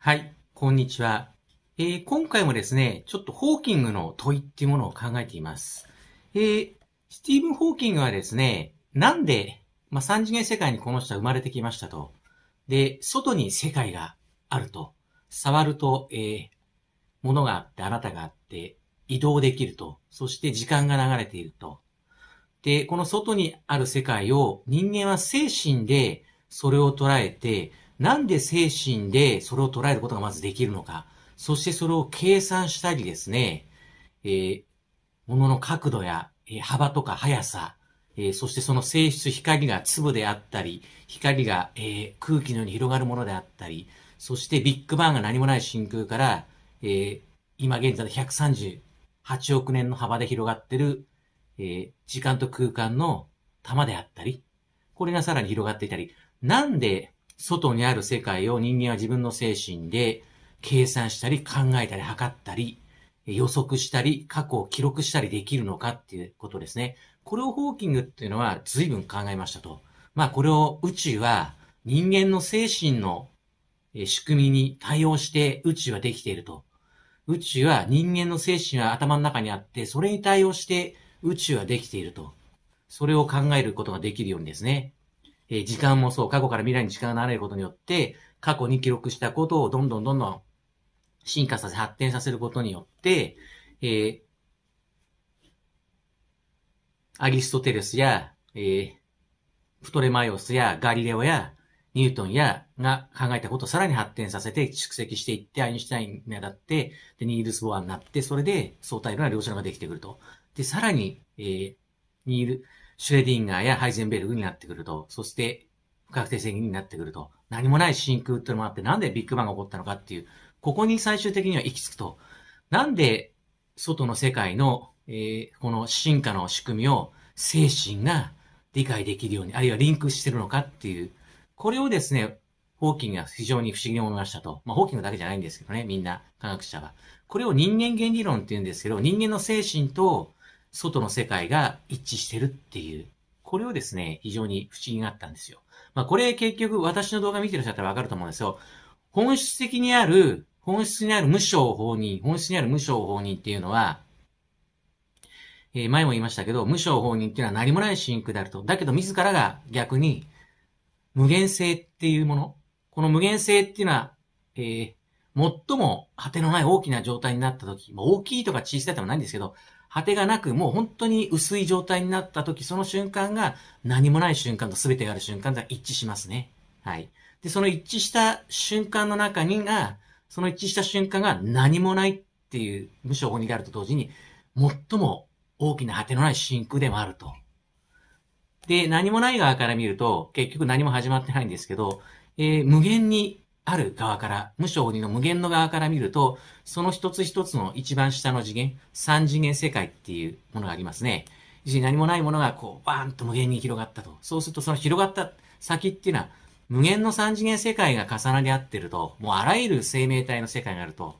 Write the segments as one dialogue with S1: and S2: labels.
S1: はい、こんにちは。えー、今回もですね、ちょっとホーキングの問いっていうものを考えています。えー、スティーブン・ホーキングはですね、なんで、まあ、三次元世界にこの人は生まれてきましたと。で、外に世界があると。触ると、えー、物があって、あなたがあって、移動できると。そして時間が流れていると。で、この外にある世界を人間は精神でそれを捉えて、なんで精神でそれを捉えることがまずできるのか、そしてそれを計算したりですね、えー、ものの角度や、えー、幅とか速さ、えー、そしてその性質、光が粒であったり、光が、え空気のように広がるものであったり、そしてビッグバンが何もない真空から、え今現在で138億年の幅で広がってる、え時間と空間の玉であったり、これがさらに広がっていたり、なんで外にある世界を人間は自分の精神で計算したり考えたり測ったり予測したり過去を記録したりできるのかっていうことですね。これをホーキングっていうのは随分考えましたと。まあこれを宇宙は人間の精神の仕組みに対応して宇宙はできていると。宇宙は人間の精神は頭の中にあって、それに対応して宇宙はできていると。それを考えることができるようにですね。え時間もそう、過去から未来に時間が流れることによって、過去に記録したことをどんどんどんどん進化させ、発展させることによって、えー、アリストテレスや、えー、プトレマイオスやガリレオやニュートンやが考えたことをさらに発展させて蓄積していってアインシュタインに当たってでニールス・ボアになってそれで相対論や量子論ができてくると。で、さらに、えー、ニール、シュレディンガーやハイゼンベルグになってくると、そして不確定性になってくると、何もない真空っていうのもあって、なんでビッグバンが起こったのかっていう、ここに最終的には行き着くと、なんで外の世界の、えー、この進化の仕組みを精神が理解できるように、あるいはリンクしてるのかっていう、これをですね、ホーキングが非常に不思議に思いましたと。まあ、ホーキングだけじゃないんですけどね、みんな、科学者は。これを人間原理論って言うんですけど、人間の精神と外の世界が一致してるっていう、これをですね、非常に不思議があったんですよ。まあこれ結局私の動画見てる人だったらわかると思うんですよ。本質的にある、本質にある無償法人、本質にある無償法人っていうのは、えー、前も言いましたけど、無償法人っていうのは何もない真空であると。だけど自らが逆に、無限性っていうもの。この無限性っていうのは、えー、最も果てのない大きな状態になった時、まあ、大きいとか小さいとかないんですけど、果てがなく、もう本当に薄い状態になった時、その瞬間が何もない瞬間と全てがある瞬間が一致しますね。はい。で、その一致した瞬間の中にが、その一致した瞬間が何もないっていう無償法にであると同時に、最も大きな果てのない真空でもあると。で、何もない側から見ると、結局何も始まってないんですけど、えー、無限にある側から、無性にの無限の側から見ると、その一つ一つの一番下の次元、三次元世界っていうものがありますね。何もないものがこう、バーンと無限に広がったと。そうするとその広がった先っていうのは、無限の三次元世界が重なり合ってると、もうあらゆる生命体の世界があると。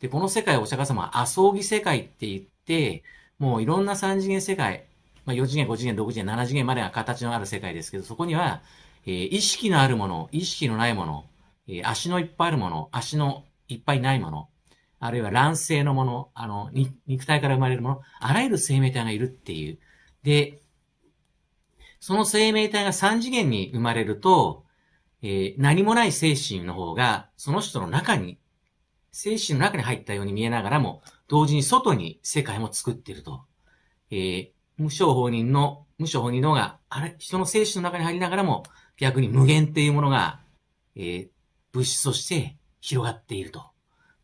S1: で、この世界をお釈迦様は、アソー世界って言って、もういろんな三次元世界、まあ、4次元、5次元、6次元、7次元までが形のある世界ですけど、そこには、えー、意識のあるもの、意識のないもの、え足のいっぱいあるもの、足のいっぱいないもの、あるいは卵性のもの、あの、肉体から生まれるもの、あらゆる生命体がいるっていう。で、その生命体が三次元に生まれると、えー、何もない精神の方が、その人の中に、精神の中に入ったように見えながらも、同時に外に世界も作ってると。えー、無償法人の、無償法人のが、あれ、人の精神の中に入りながらも、逆に無限っていうものが、えー、物質として広がっていると。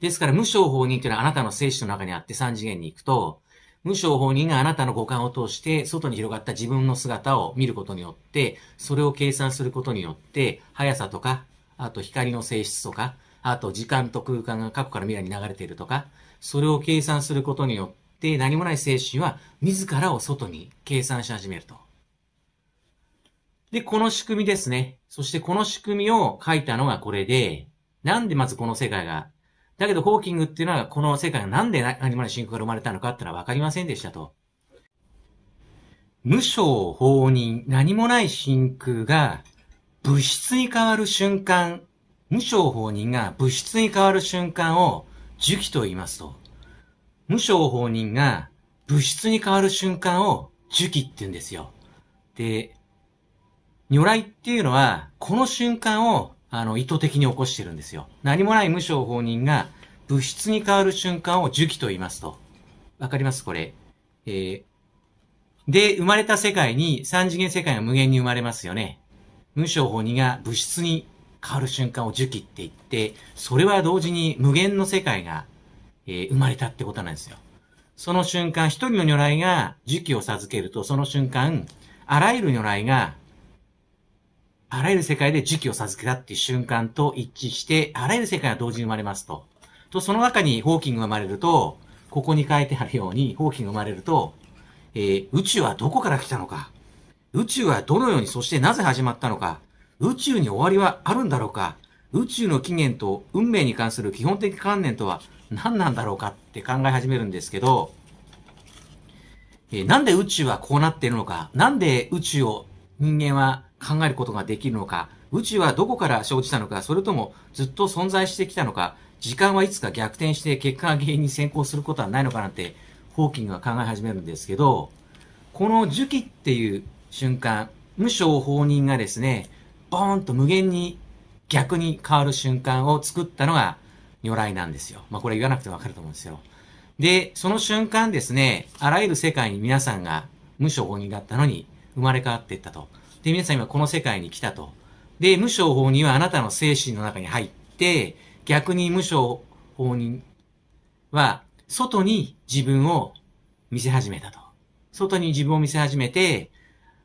S1: ですから無償法人というのはあなたの精子の中にあって三次元に行くと、無償法人があなたの五感を通して外に広がった自分の姿を見ることによって、それを計算することによって、速さとか、あと光の性質とか、あと時間と空間が過去から未来に流れているとか、それを計算することによって何もない精神は自らを外に計算し始めると。で、この仕組みですね。そしてこの仕組みを書いたのがこれで、なんでまずこの世界が、だけどホーキングっていうのはこの世界がなんでアニマル信仰が生まれたのかってのはわかりませんでしたと。無償法人、何もない真空が物質に変わる瞬間、無償法人が物質に変わる瞬間を樹木と言いますと。無償法人が物質に変わる瞬間を樹木って言うんですよ。で、如来っていうのは、この瞬間を、あの、意図的に起こしてるんですよ。何もない無償法人が、物質に変わる瞬間を樹気と言いますと。わかりますこれ。えー、で、生まれた世界に、三次元世界が無限に生まれますよね。無償法人が物質に変わる瞬間を樹気って言って、それは同時に無限の世界が、えー、生まれたってことなんですよ。その瞬間、一人の如来が樹気を授けると、その瞬間、あらゆる如来があらゆる世界で時期を授けたっていう瞬間と一致して、あらゆる世界が同時に生まれますと。と、その中にホーキングが生まれると、ここに書いてあるように、ホーキングが生まれると、えー、宇宙はどこから来たのか宇宙はどのように、そしてなぜ始まったのか宇宙に終わりはあるんだろうか宇宙の起源と運命に関する基本的観念とは何なんだろうかって考え始めるんですけど、えー、なんで宇宙はこうなっているのかなんで宇宙を人間は考えることができるのか、宇宙はどこから生じたのか、それともずっと存在してきたのか、時間はいつか逆転して結果が原因に先行することはないのかなんて、ホーキングは考え始めるんですけど、この樹期っていう瞬間、無償放任がですね、ボーンと無限に逆に変わる瞬間を作ったのが如来なんですよ。まあこれ言わなくてわかると思うんですよ。で、その瞬間ですね、あらゆる世界に皆さんが無償放任だったのに生まれ変わっていったと。で、皆さん今この世界に来たと。で、無償法人はあなたの精神の中に入って、逆に無償法人は、外に自分を見せ始めたと。外に自分を見せ始めて、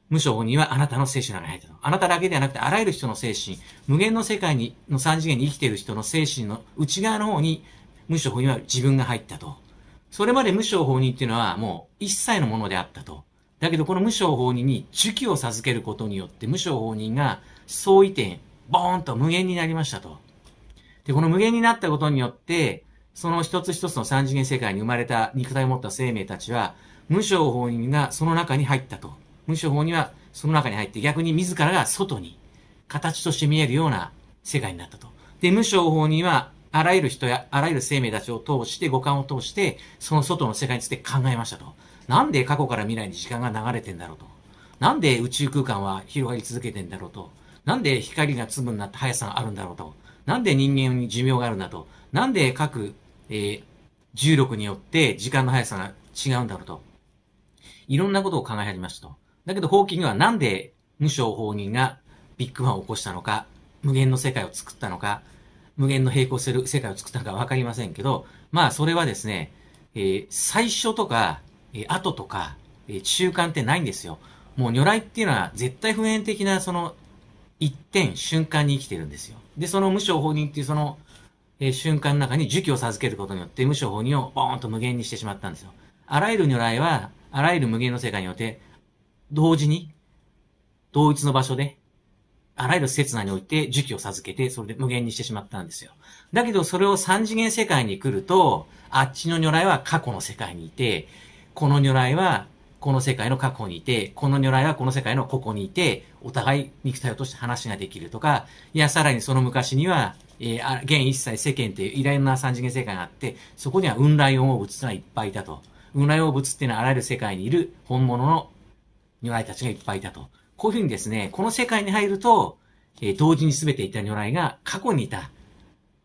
S1: 無償人はあなたの精神の中に入ったと。あなただけではなくて、あらゆる人の精神、無限の世界に、の三次元に生きている人の精神の内側の方に、無償法人は自分が入ったと。それまで無償法人っていうのはもう一切のものであったと。だけどこの無償法人に手記を授けることによって無償法人が相違点、ボーンと無限になりましたと。で、この無限になったことによって、その一つ一つの三次元世界に生まれた肉体を持った生命たちは、無償法人がその中に入ったと。無償法にはその中に入って逆に自らが外に、形として見えるような世界になったと。で、無償法人はあらゆる人やあらゆる生命たちを通して、五感を通して、その外の世界について考えましたと。なんで過去から未来に時間が流れてんだろうと。なんで宇宙空間は広がり続けてんだろうと。なんで光が粒になって速さがあるんだろうと。なんで人間に寿命があるんだと。なんで各、えー、重力によって時間の速さが違うんだろうと。いろんなことを考え始めましたと。だけど、ホーキングはなんで無償法人がビッグバンを起こしたのか、無限の世界を作ったのか、無限の並行する世界を作ったのかわかりませんけど、まあ、それはですね、えー、最初とか、え後とか、え中間ってないんですよ。もう如来っていうのは絶対普遍的なその一点瞬間に生きてるんですよ。で、その無償法人っていうその、え瞬間の中に儒教を授けることによって無償法人をボーンと無限にしてしまったんですよ。あらゆる如来は、あらゆる無限の世界によって、同時に、同一の場所で、あらゆる刹那において儒教を授けて、それで無限にしてしまったんですよ。だけどそれを三次元世界に来ると、あっちの如来は過去の世界にいて、この如来はこの世界の過去にいて、この如来はこの世界のここにいて、お互い肉体を通して話ができるとか、いや、さらにその昔には、えー、現一切世間っていう偉大な三次元世界があって、そこには雲来応物がいっぱいいたと。雲来応物っていうのはあらゆる世界にいる本物の如来たちがいっぱいいたと。こういうふうにですね、この世界に入ると、えー、同時に全ていた如来が過去にいた。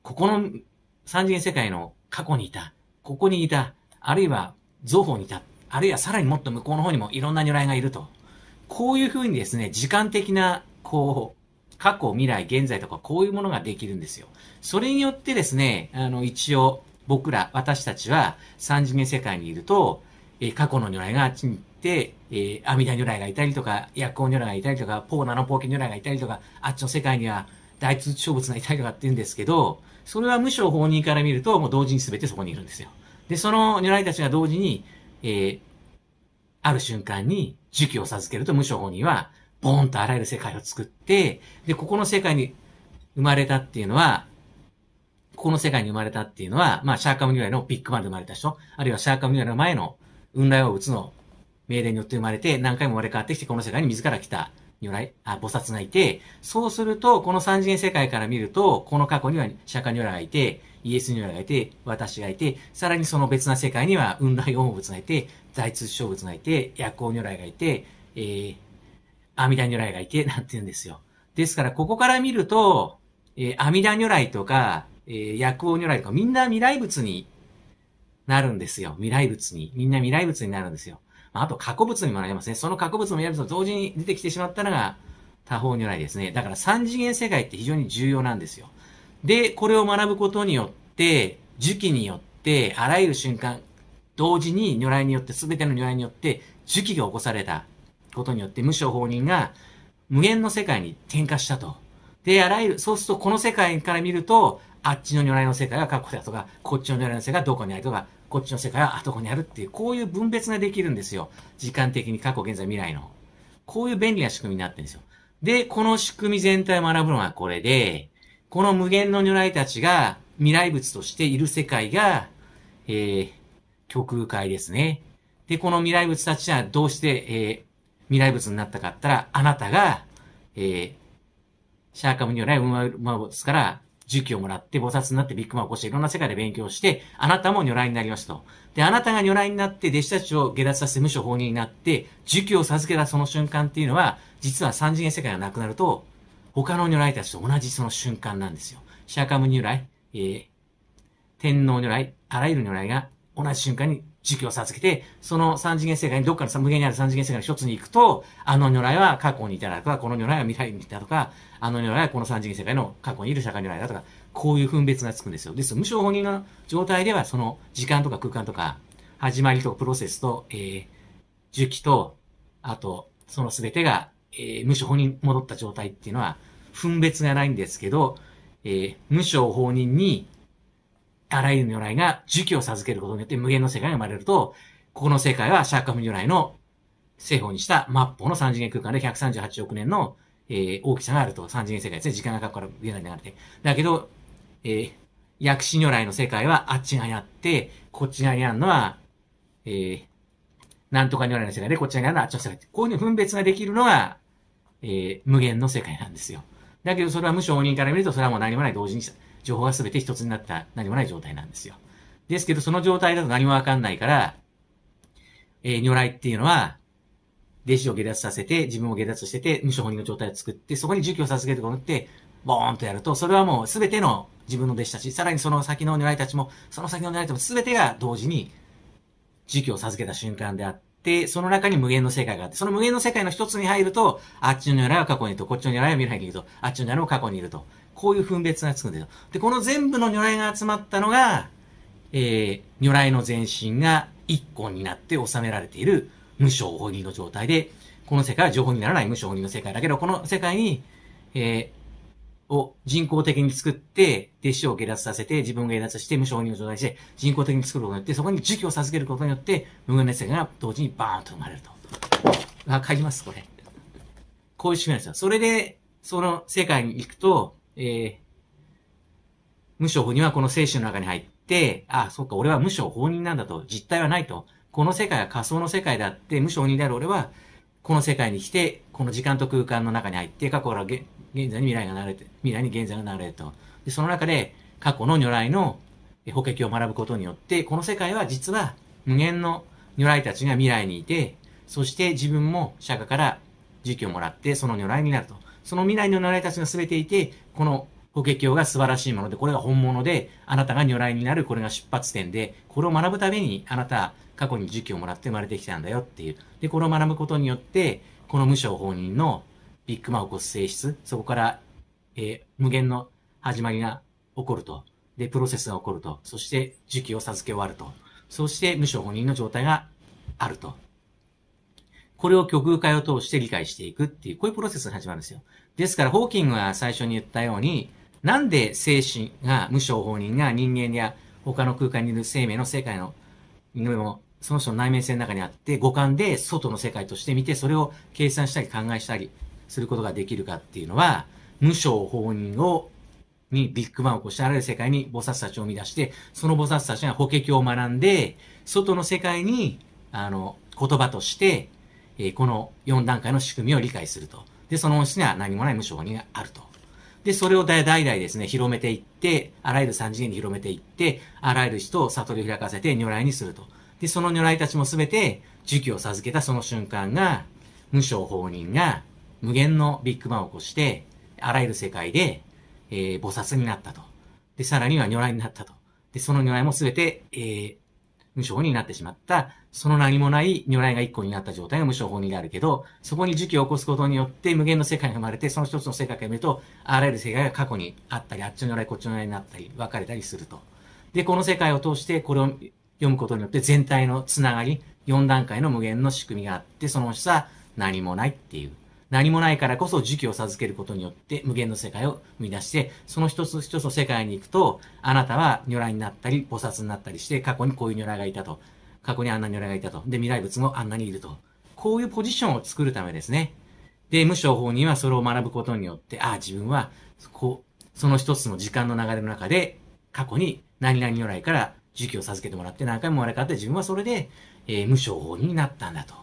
S1: ここの三次元世界の過去にいた。ここにいた。あるいは造法にた。あるいはさらにもっと向こうの方にもいろんな如来がいると。こういうふうにですね、時間的な、こう、過去、未来、現在とか、こういうものができるんですよ。それによってですね、あの、一応、僕ら、私たちは、三次元世界にいると、えー、過去の如来があっちに行って、えー、阿弥陀如来がいたりとか、薬光如来がいたりとか、ポーナのポーケ如来がいたりとか、あっちの世界には、大通知物がいたりとかって言うんですけど、それは無償法人から見ると、もう同時に全てそこにいるんですよ。で、その如来たちが同時に、えー、ある瞬間に儒教を授けると無償法人は、ボーンとあらゆる世界を作って、で、ここの世界に生まれたっていうのは、ここの世界に生まれたっていうのは、まあ、シャーカムニュライのビッグバンで生まれた人、あるいはシャーカムニュライの前の雲来を打つの命令によって生まれて、何回も生まれ変わってきて、この世界に自ら来た如来、あ、菩薩がいて、そうすると、この三次元世界から見ると、この過去には釈迦如来がいて、イエス・ニューラがいて、私がいて、さらにその別な世界には、雲来音物がいて、財通小物がいて、薬王如来がいて、えー、阿弥陀如来がいて、なんて言うんですよ。ですから、ここから見ると、えー、阿弥陀如来とか、えー、薬王如来とか、みんな未来物になるんですよ。未来物に。みんな未来物になるんですよ。あと、過去物にもなりますね。その過去物も未来物と同時に出てきてしまったのが、多方如来ですね。だから、三次元世界って非常に重要なんですよ。で、これを学ぶことによって、時期によって、あらゆる瞬間、同時に如来によって、すべての如来によって、時期が起こされたことによって、無償法人が無限の世界に転化したと。で、あらゆる、そうするとこの世界から見ると、あっちの如来の世界は過去だとか、こっちの如来の世界はどこにあるとか、こっちの世界はあどこにあるっていう、こういう分別ができるんですよ。時間的に過去、現在、未来の。こういう便利な仕組みになってるんですよ。で、この仕組み全体を学ぶのはこれで、この無限の如来たちが未来物としている世界が、えー、極界ですね。で、この未来物たちはどうして、えー、未来物になったかったら、あなたが、えー、シャーカム如来馬物から、儒教をもらって、菩薩になってビッグマンを起こして、いろんな世界で勉強して、あなたも如来になりますと。で、あなたが如来になって、弟子たちを下脱させ無所法人になって、儒教を授けたその瞬間っていうのは、実は三次元世界がなくなると、他の如来たちと同じその瞬間なんですよ。シャーカム如来、えー、天皇如来、あらゆる如来が同じ瞬間に儒教を授けて、その三次元世界に、どっかの無限にある三次元世界の一つに行くと、あの如来は過去にいたらとか、この如来は未来にいたとか、あの如来はこの三次元世界の過去にいる釈迦如来だとか、こういう分別がつくんですよ。です。無償本人の状態では、その時間とか空間とか、始まりとプロセスと、えー、儒期と、あと、その全てがえー、無所法に戻った状態っていうのは、分別がないんですけど、えー、無所法人に、あらゆる如来が儒教を授けることによって無限の世界が生まれると、ここの世界はシャーカフ如来の正法にした末法の三次元空間で138億年の、えー、大きさがあると。三次元世界ですね。時間がかかる現代に流れて。だけど、えー、薬師如来の世界はあっち側にあって、こっち側にあるのは、えー、なんとかにならない世界で、こっちにあらなあっちの世界こういうふうに分別ができるのが、えー、無限の世界なんですよ。だけどそれは無承認から見ると、それはもう何もない同時に、情報が全て一つになった何もない状態なんですよ。ですけど、その状態だと何もわかんないから、えー、如来っていうのは、弟子を下脱させて、自分を下脱してて、無承認の状態を作って、そこに儒教を授けるとこって、ボーンとやると、それはもう全ての自分の弟子たち、さらにその先の如いたちも、その先の如いたちも全てが同時に時期を授けた瞬間であって、その中に無限の世界があって、その無限の世界の一つに入ると、あっちの狙いは過去にいると、こっちの狙いは未来にいると、あっちの狙いは過去にいると。こういう分別がつくんですよ。で、この全部の如来が集まったのが、えー、如来の全身が一個になって収められている無償法人の状態で、この世界は情報にならない無償法人の世界だけど、この世界に、えー、を人工的に作って、弟子を下脱させて、自分が下脱して、無償に存在して、人工的に作ることによって、そこに儒教を授けることによって、無限熱世が同時にバーンと生まれると。あ、書きます、これ。こういう仕組みなんですよ。それで、その世界に行くと、えー、無償法にはこの精神の中に入って、あ、そっか、俺は無償法人なんだと、実態はないと。この世界は仮想の世界であって、無償人である俺は、この世界に来て、この時間と空間の中に入って、過去から現在に未来が流れて、未来に現在が流れると。で、その中で、過去の如来の法華経を学ぶことによって、この世界は実は無限の如来たちが未来にいて、そして自分も釈迦から時期をもらって、その如来になると。その未来の如来たちが全ていて、この法華経が素晴らしいもので、これが本物で、あなたが如来になる、これが出発点で、これを学ぶために、あなた、過去に儒教をもらって生まれてきたんだよっていう。で、これを学ぶことによって、この無償法人のビッグマ起コス性質、そこから、えー、無限の始まりが起こると。で、プロセスが起こると。そして、時期を授け終わると。そして、無償本人の状態があると。これを極右化を通して理解していくっていう、こういうプロセスが始まるんですよ。ですから、ホーキングが最初に言ったように、なんで精神が、無償法人が人間や他の空間にいる生命の世界のにも、その人の内面性の中にあって、五感で外の世界として見て、それを計算したり考えしたりすることができるかっていうのは、無償法人を、にビッグバンを起こしてあらゆる世界に菩薩たちを生み出して、その菩薩たちが法華経を学んで、外の世界に、あの、言葉として、えー、この4段階の仕組みを理解すると。で、その本質には何もない無償法人があると。で、それを代々ですね、広めていって、あらゆる三次元に広めていって、あらゆる人を悟りを開かせて如来にすると。で、その如来たちもすべて、儒教を授けたその瞬間が、無償法人が無限のビッグバンを起こして、あらゆる世界で、えー、菩薩になったと。で、さらには如来になったと。で、その如来もすべて、えー、無償法になってしまった、その何もない如来が一個になった状態が無償法になるけど、そこに時期を起こすことによって無限の世界が生まれて、その一つの世界をら見ると、あらゆる世界が過去にあったり、あっちの如来、こっちの如来になったり、分かれたりすると。で、この世界を通してこれを読むことによって全体のつながり、4段階の無限の仕組みがあって、その下、何もないっていう。何もないからこそ時期を授けることによって無限の世界を生み出して、その一つ一つの世界に行くと、あなたは如来になったり、菩薩になったりして、過去にこういう如来がいたと。過去にあんな如来がいたと。で、未来物もあんなにいると。こういうポジションを作るためですね。で、無償法人はそれを学ぶことによって、ああ、自分は、こう、その一つの時間の流れの中で、過去に何々如来から時期を授けてもらって何回ももらかって自分はそれで、えー、無償法人になったんだと。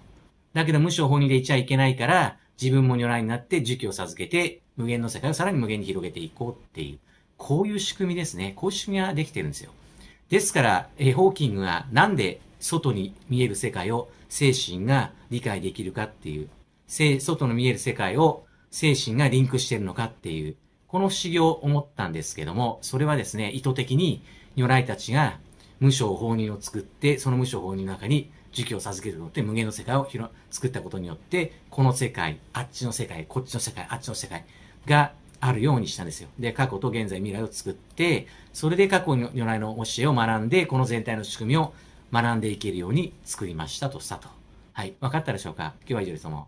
S1: だけど無償法人でいちゃいけないから、自分も如来になって儒教を授けて、無限の世界をさらに無限に広げていこうっていう、こういう仕組みですね。こういう仕組みができてるんですよ。ですから、えホーキングがなんで外に見える世界を精神が理解できるかっていう、外の見える世界を精神がリンクしてるのかっていう、この不思議を思ったんですけども、それはですね、意図的に如来たちが無償法人を作って、その無償法人の中に時期を授けるのって無限の世界を作ったことによってこの世界あっちの世界こっちの世界あっちの世界があるようにしたんですよ。で、過去と現在未来を作って、それで過去の如来の教えを学んで、この全体の仕組みを学んでいけるように作りましたとしたと。はい。分かったでしょうか今日は以上です。ども。